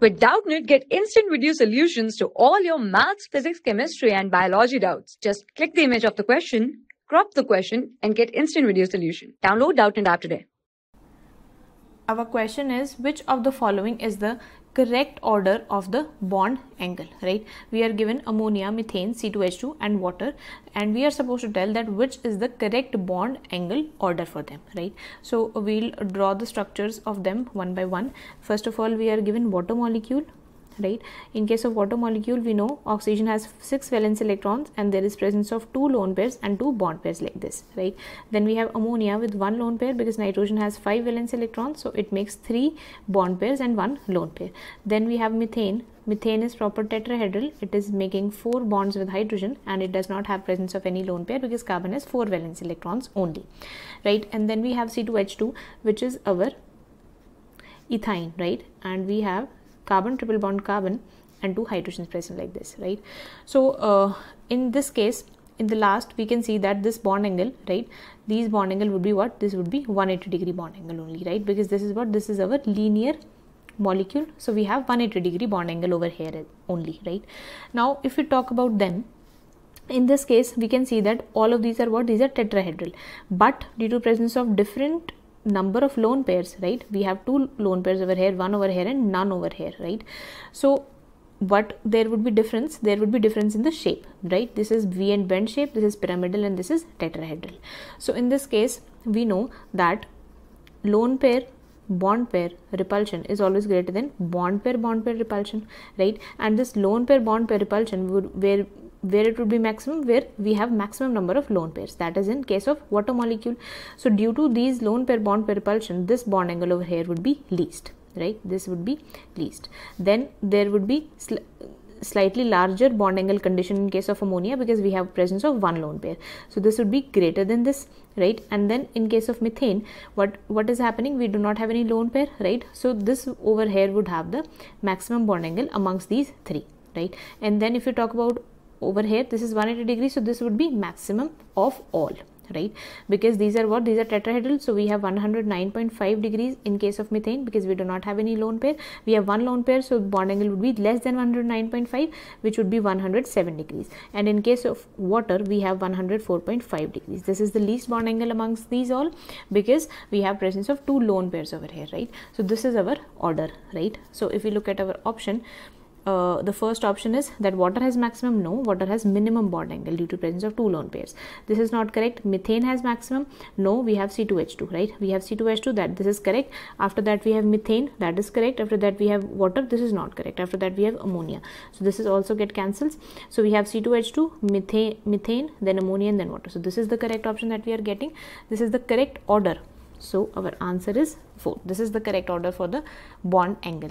With Doubtnit, get instant video solutions to all your maths, physics, chemistry, and biology doubts. Just click the image of the question, crop the question, and get instant video solution. Download Doubtnit app today our question is which of the following is the correct order of the bond angle right we are given ammonia methane c2h2 and water and we are supposed to tell that which is the correct bond angle order for them right so we'll draw the structures of them one by one first of all we are given water molecule right in case of water molecule we know oxygen has six valence electrons and there is presence of two lone pairs and two bond pairs like this right then we have ammonia with one lone pair because nitrogen has five valence electrons so it makes three bond pairs and one lone pair then we have methane methane is proper tetrahedral it is making four bonds with hydrogen and it does not have presence of any lone pair because carbon has four valence electrons only right and then we have c2h2 which is our ethine right and we have carbon triple bond carbon and two hydrogens present like this right so uh, in this case in the last we can see that this bond angle right these bond angle would be what this would be 180 degree bond angle only right because this is what this is our linear molecule so we have 180 degree bond angle over here only right now if we talk about them in this case we can see that all of these are what these are tetrahedral but due to presence of different number of lone pairs right we have two lone pairs over here one over here and none over here right so what there would be difference there would be difference in the shape right this is v and bend shape this is pyramidal and this is tetrahedral so in this case we know that lone pair bond pair repulsion is always greater than bond pair bond pair repulsion right and this lone pair bond pair repulsion would where where it would be maximum where we have maximum number of lone pairs that is in case of water molecule so due to these lone pair bond pair repulsion this bond angle over here would be least right this would be least then there would be sl slightly larger bond angle condition in case of ammonia because we have presence of one lone pair so this would be greater than this right and then in case of methane what what is happening we do not have any lone pair right so this over here would have the maximum bond angle amongst these three right and then if you talk about over here this is 180 degrees so this would be maximum of all right because these are what these are tetrahedral so we have 109.5 degrees in case of methane because we do not have any lone pair we have one lone pair so bond angle would be less than 109.5 which would be 107 degrees and in case of water we have 104.5 degrees this is the least bond angle amongst these all because we have presence of two lone pairs over here right so this is our order right so if we look at our option uh, the first option is that water has maximum no water has minimum bond angle due to presence of two lone pairs this is not correct methane has maximum no we have c2h2 right we have c2h2 that this is correct after that we have methane that is correct after that we have water this is not correct after that we have ammonia so this is also get cancels so we have c2h2 methane methane then ammonia and then water so this is the correct option that we are getting this is the correct order so our answer is 4 this is the correct order for the bond angle